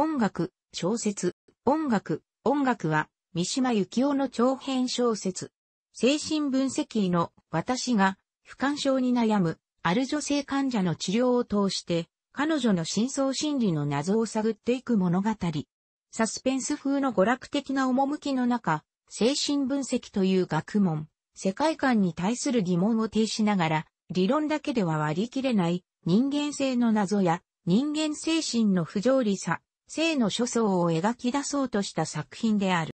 音楽、小説、音楽、音楽は、三島由紀夫の長編小説。精神分析医の私が、不感症に悩む、ある女性患者の治療を通して、彼女の深層心理の謎を探っていく物語。サスペンス風の娯楽的な趣の中、精神分析という学問、世界観に対する疑問を呈しながら、理論だけでは割り切れない人間性の謎や人間精神の不条理さ、性の諸相を描き出そうとした作品である。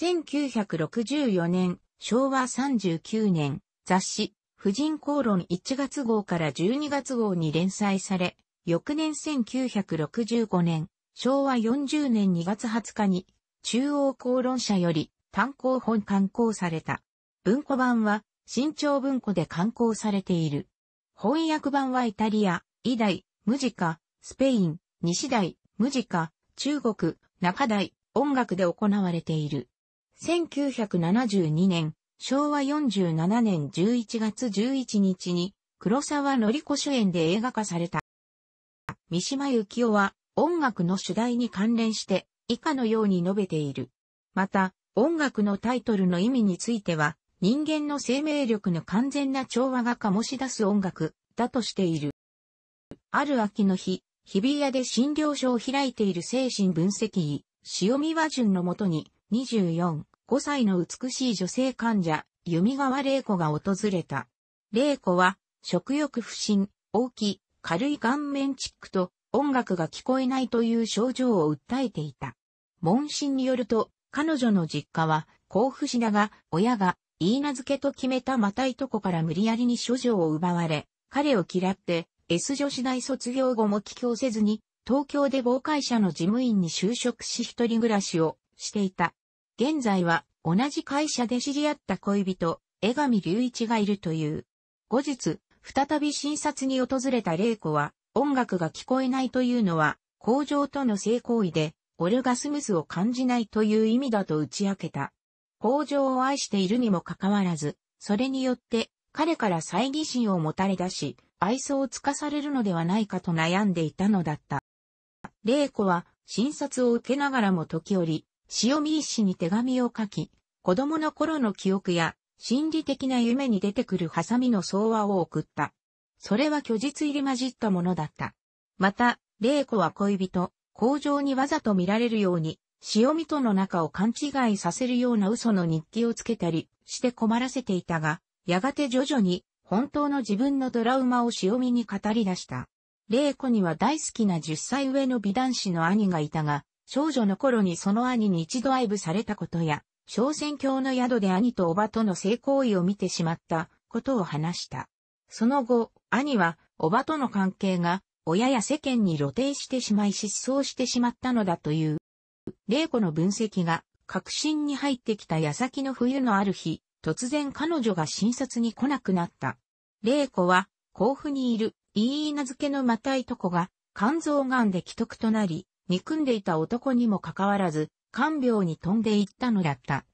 1964年、昭和39年、雑誌、婦人公論1月号から12月号に連載され、翌年1965年、昭和40年2月20日に、中央公論社より単行本刊行された。文庫版は、新潮文庫で刊行されている。翻訳版はイタリア、イダイ、ムジカ、スペイン、西大、無ジカ、中国、中大、音楽で行われている。1972年、昭和47年11月11日に、黒沢のり子主演で映画化された。三島由紀夫は、音楽の主題に関連して、以下のように述べている。また、音楽のタイトルの意味については、人間の生命力の完全な調和が醸し出す音楽だとしている。ある秋の日、日比谷で診療所を開いている精神分析医、塩見和順のもとに、24、5歳の美しい女性患者、弓川玲子が訪れた。玲子は、食欲不振、大き、い、軽い顔面チックと、音楽が聞こえないという症状を訴えていた。問診によると、彼女の実家は、甲府市だが、親が、言い名付けと決めたまたいとこから無理やりに処女を奪われ、彼を嫌って、S 女子大卒業後も帰郷せずに、東京で某会社の事務員に就職し一人暮らしをしていた。現在は同じ会社で知り合った恋人、江上隆一がいるという。後日、再び診察に訪れた玲子は、音楽が聞こえないというのは、工場との性行為で、俺がスムスを感じないという意味だと打ち明けた。工場を愛しているにもかかわらず、それによって彼から猜疑心をもたれ出し、愛想をつかされるのではないかと悩んでいたのだった。玲子は診察を受けながらも時折、塩見医師に手紙を書き、子供の頃の記憶や心理的な夢に出てくるハサミの相話を送った。それは虚実入り混じったものだった。また、玲子は恋人、工場にわざと見られるように、塩見との中を勘違いさせるような嘘の日記をつけたりして困らせていたが、やがて徐々に本当の自分のトラウマを潮見に語り出した。玲子には大好きな10歳上の美男子の兄がいたが、少女の頃にその兄に一度愛撫されたことや、小仙郷の宿で兄とおばとの性行為を見てしまったことを話した。その後、兄はおばとの関係が親や世間に露呈してしまい失踪してしまったのだという。玲子の分析が確信に入ってきた矢先の冬のある日、突然彼女が診察に来なくなった。玲子は、甲府にいる、いい名付けのまたいとこが、肝臓癌で既得となり、憎んでいた男にもかかわらず、看病に飛んでいったのだった。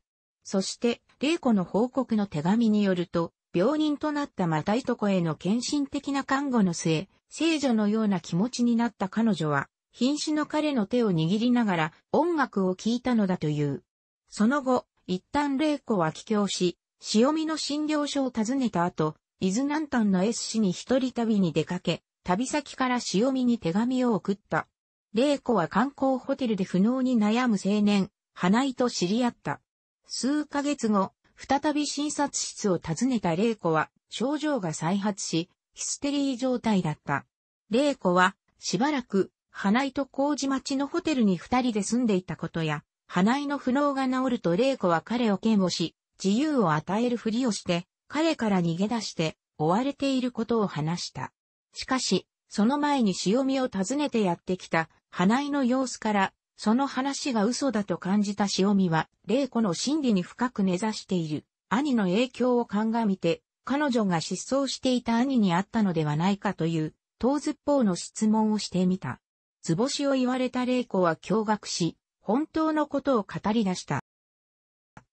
そして、玲子の報告の手紙によると、病人となったまたいとこへの献身的な看護の末、聖女のような気持ちになった彼女は、瀕死の彼の手を握りながら音楽を聴いたのだという。その後、一旦玲子は帰郷し、潮見の診療所を訪ねた後、伊豆南端の S 市に一人旅に出かけ、旅先から潮見に手紙を送った。玲子は観光ホテルで不能に悩む青年、花井と知り合った。数ヶ月後、再び診察室を訪ねた玲子は、症状が再発し、ヒステリー状態だった。玲子は、しばらく、花井と麹町のホテルに二人で住んでいたことや、花井の不能が治ると玲子は彼を嫌悪し、自由を与えるふりをして、彼から逃げ出して、追われていることを話した。しかし、その前に潮見を訪ねてやってきた、花井の様子から、その話が嘘だと感じた潮見は、玲子の心理に深く根ざしている、兄の影響を鑑みて、彼女が失踪していた兄に会ったのではないかという、当ずっぽうの質問をしてみた。図星を言われた玲子は驚愕し、本当のことを語り出した。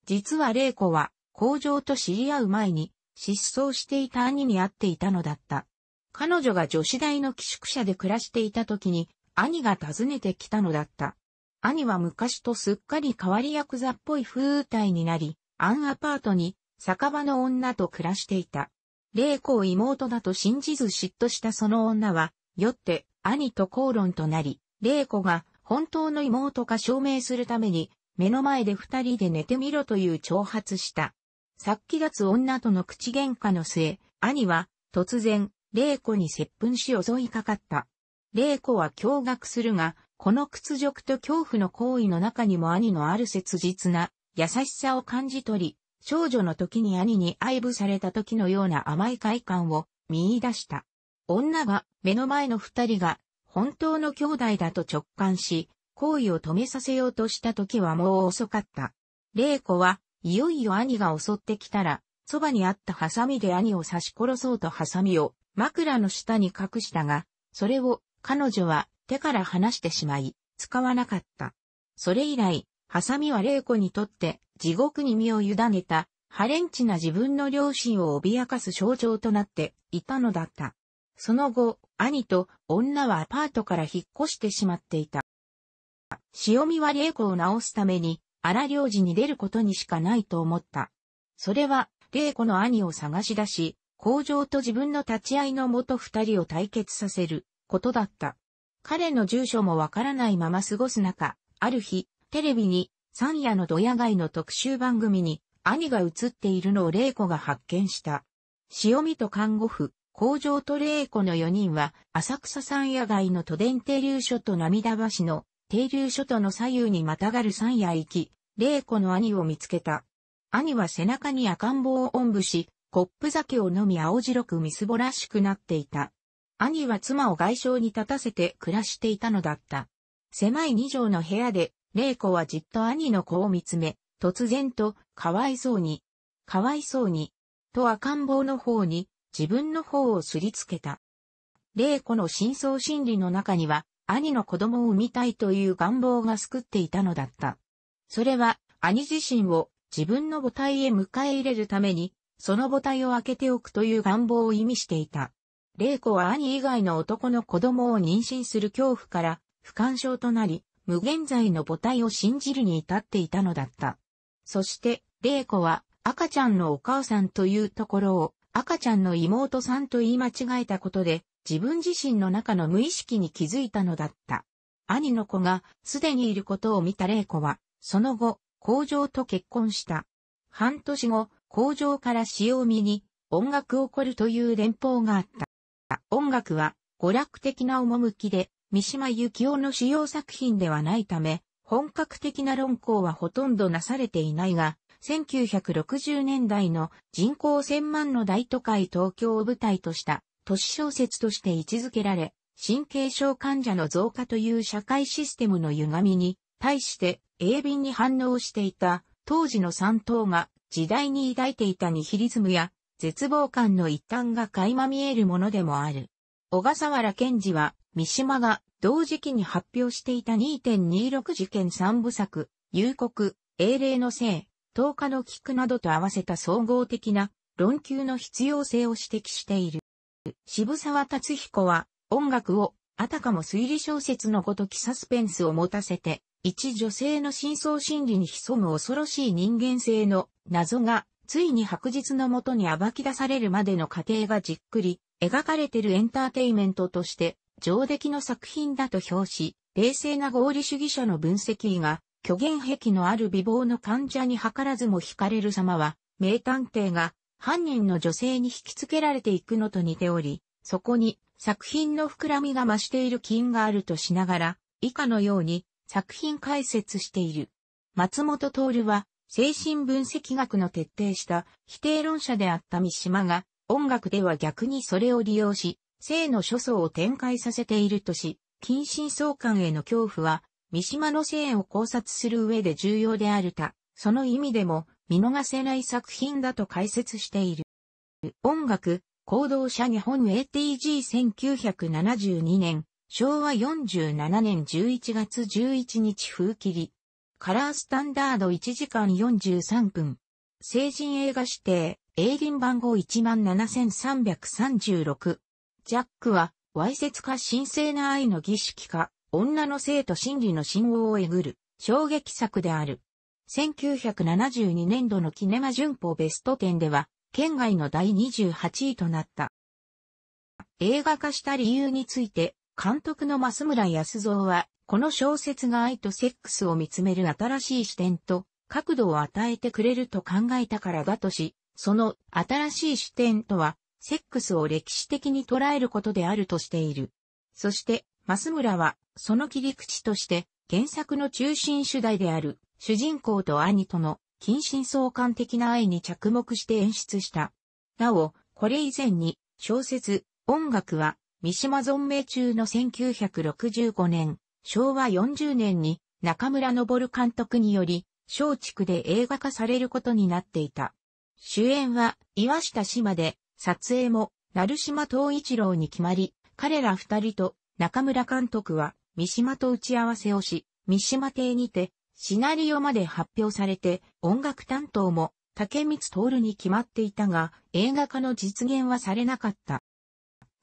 実は玲子は、工場と知り合う前に、失踪していた兄に会っていたのだった。彼女が女子大の寄宿舎で暮らしていた時に、兄が訪ねてきたのだった。兄は昔とすっかり変わりヤクザっぽい風体になり、アンアパートに、酒場の女と暮らしていた。玲子を妹だと信じず嫉妬したその女は、酔って兄と口論となり、玲子が本当の妹か証明するために、目の前で二人で寝てみろという挑発した。っき立つ女との口喧嘩の末、兄は突然、玲子に接吻し襲いかかった。玲子は驚愕するが、この屈辱と恐怖の行為の中にも兄のある切実な優しさを感じ取り、少女の時に兄に愛撫された時のような甘い快感を見出した。女が目の前の二人が本当の兄弟だと直感し、行為を止めさせようとした時はもう遅かった。玲子はいよいよ兄が襲ってきたら、そばにあったハサミで兄を刺し殺そうとハサミを枕の下に隠したが、それを彼女は手から離してしまい、使わなかった。それ以来、ハサミは玲子にとって地獄に身を委ねた、ハレンチな自分の両親を脅かす象徴となっていたのだった。その後、兄と女はアパートから引っ越してしまっていた。塩見は玲子を治すために荒領事に出ることにしかないと思った。それは、玲子の兄を探し出し、工場と自分の立ち会いのもと二人を対決させることだった。彼の住所もわからないまま過ごす中、ある日、テレビに、三夜のドヤ街の特集番組に、兄が映っているのを玲子が発見した。塩見と看護婦、工場と霊子の4人は、浅草山野街の都電停留所と涙橋の停留所との左右にまたがる山野行き、玲子の兄を見つけた。兄は背中に赤ん坊をおんぶし、コップ酒を飲み青白くみすぼらしくなっていた。兄は妻を外傷に立たせて暮らしていたのだった。狭い二畳の部屋で、玲子はじっと兄の子を見つめ、突然と、かわいそうに、かわいそうに、と赤ん坊の方に自分の方をすりつけた。玲子の真相心理の中には、兄の子供を産みたいという願望が救っていたのだった。それは、兄自身を自分の母体へ迎え入れるために、その母体を開けておくという願望を意味していた。玲子は兄以外の男の子供を妊娠する恐怖から、不干渉となり、無限在の母体を信じるに至っていたのだった。そして、玲子は赤ちゃんのお母さんというところを赤ちゃんの妹さんと言い間違えたことで、自分自身の中の無意識に気づいたのだった。兄の子がすでにいることを見た玲子は、その後、工場と結婚した。半年後、工場から潮見に音楽を凝るという連邦があった。音楽は娯楽的な趣で、三島由紀夫の主要作品ではないため、本格的な論考はほとんどなされていないが、1960年代の人口1000万の大都会東京を舞台とした都市小説として位置づけられ、神経症患者の増加という社会システムの歪みに対して鋭敏に反応していた当時の三党が時代に抱いていたニヒリズムや絶望感の一端が垣間見えるものでもある。小笠原賢治は三島が同時期に発表していた2.26事件3部作、夕刻、英霊のせい、透日の菊などと合わせた総合的な論求の必要性を指摘している。渋沢達彦は音楽をあたかも推理小説のごときサスペンスを持たせて、一女性の深層心理に潜む恐ろしい人間性の謎がついに白日のもとに暴き出されるまでの過程がじっくり描かれてるエンターテイメントとして上出来の作品だと評し、冷静な合理主義者の分析が虚言癖のある美貌の患者に図らずも惹かれる様は、名探偵が犯人の女性に引き付けられていくのと似ており、そこに作品の膨らみが増している金があるとしながら、以下のように作品解説している。松本徹は精神分析学の徹底した否定論者であった三島が音楽では逆にそれを利用し、性の諸相を展開させているとし、近親相関への恐怖は三島の生を考察する上で重要であるた、その意味でも見逃せない作品だと解説している。音楽、行動者日本 ATG1972 年、昭和47年11月11日風切り。カラースタンダード1時間43分。成人映画指定、営林番号17336。ジャックは、わいせつか神聖な愛の儀式か、女の性と心理の信号をえぐる、衝撃作である。1972年度のキネマ旬報ベスト10では、県外の第28位となった。映画化した理由について、監督の増村康造は、この小説が愛とセックスを見つめる新しい視点と角度を与えてくれると考えたからだとし、その新しい視点とは、セックスを歴史的に捉えることであるとしている。そして、増村は、その切り口として、原作の中心主題である、主人公と兄との、近親相関的な愛に着目して演出した。なお、これ以前に、小説、音楽は、三島存命中の1965年、昭和40年に、中村昇監督により、松竹で映画化されることになっていた。主演は、岩下島で、撮影も、成島東一郎に決まり、彼ら二人と中村監督は三島と打ち合わせをし、三島邸にて、シナリオまで発表されて、音楽担当も竹光徹に決まっていたが、映画化の実現はされなかった。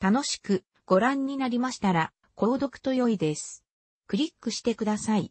楽しくご覧になりましたら、購読と良いです。クリックしてください。